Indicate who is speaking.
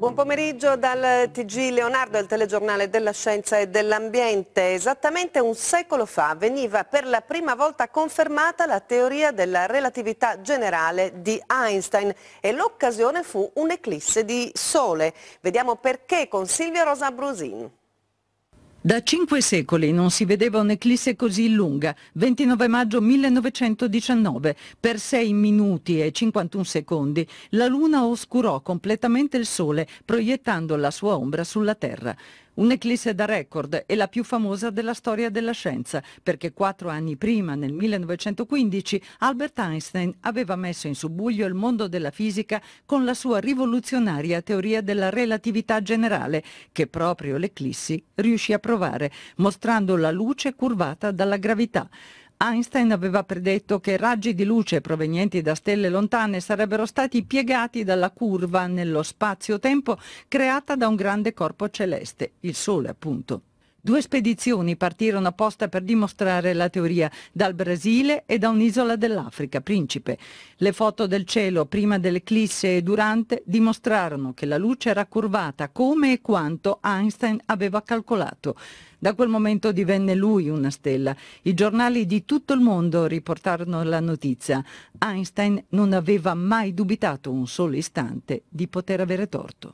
Speaker 1: Buon pomeriggio dal TG Leonardo, il telegiornale della scienza e dell'ambiente. Esattamente un secolo fa veniva per la prima volta confermata la teoria della relatività generale di Einstein e l'occasione fu un'eclisse di sole. Vediamo perché con Silvia Rosa Brusin.
Speaker 2: Da cinque secoli non si vedeva un'eclisse così lunga, 29 maggio 1919, per 6 minuti e 51 secondi, la Luna oscurò completamente il Sole, proiettando la sua ombra sulla Terra. Un'eclisse da record e la più famosa della storia della scienza, perché quattro anni prima, nel 1915, Albert Einstein aveva messo in subbuglio il mondo della fisica con la sua rivoluzionaria teoria della relatività generale, che proprio l'eclissi riuscì a provare, mostrando la luce curvata dalla gravità. Einstein aveva predetto che raggi di luce provenienti da stelle lontane sarebbero stati piegati dalla curva nello spazio-tempo creata da un grande corpo celeste, il Sole appunto. Due spedizioni partirono apposta per dimostrare la teoria dal Brasile e da un'isola dell'Africa, Principe. Le foto del cielo prima dell'eclisse e durante dimostrarono che la luce era curvata come e quanto Einstein aveva calcolato. Da quel momento divenne lui una stella. I giornali di tutto il mondo riportarono la notizia. Einstein non aveva mai dubitato un solo istante di poter avere torto.